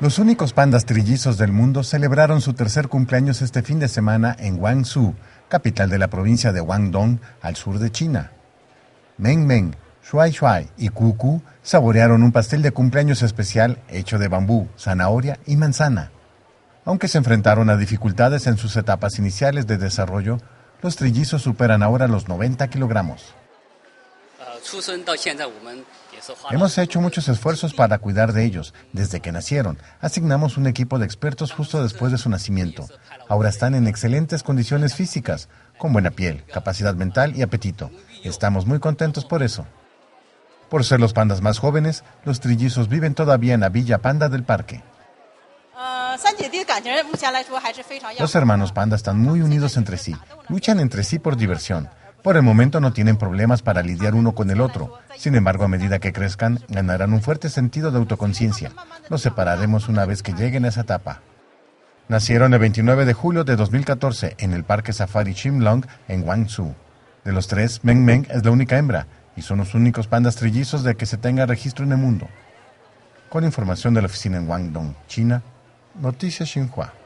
Los únicos pandas trillizos del mundo celebraron su tercer cumpleaños este fin de semana en Guangzhou, capital de la provincia de Guangdong, al sur de China. Meng Meng, Shuai Shuai y Kuku saborearon un pastel de cumpleaños especial hecho de bambú, zanahoria y manzana. Aunque se enfrentaron a dificultades en sus etapas iniciales de desarrollo, los trillizos superan ahora los 90 kilogramos. Hemos hecho muchos esfuerzos para cuidar de ellos. Desde que nacieron, asignamos un equipo de expertos justo después de su nacimiento. Ahora están en excelentes condiciones físicas, con buena piel, capacidad mental y apetito. Estamos muy contentos por eso. Por ser los pandas más jóvenes, los trillizos viven todavía en la Villa Panda del Parque. Los hermanos pandas están muy unidos entre sí, luchan entre sí por diversión. Por el momento no tienen problemas para lidiar uno con el otro. Sin embargo, a medida que crezcan, ganarán un fuerte sentido de autoconciencia. Los separaremos una vez que lleguen a esa etapa. Nacieron el 29 de julio de 2014 en el Parque Safari Chimlong en Guangzhou. De los tres, Meng Meng es la única hembra y son los únicos pandas trillizos de que se tenga registro en el mundo. Con información de la oficina en Guangdong, China, Noticias Xinhua.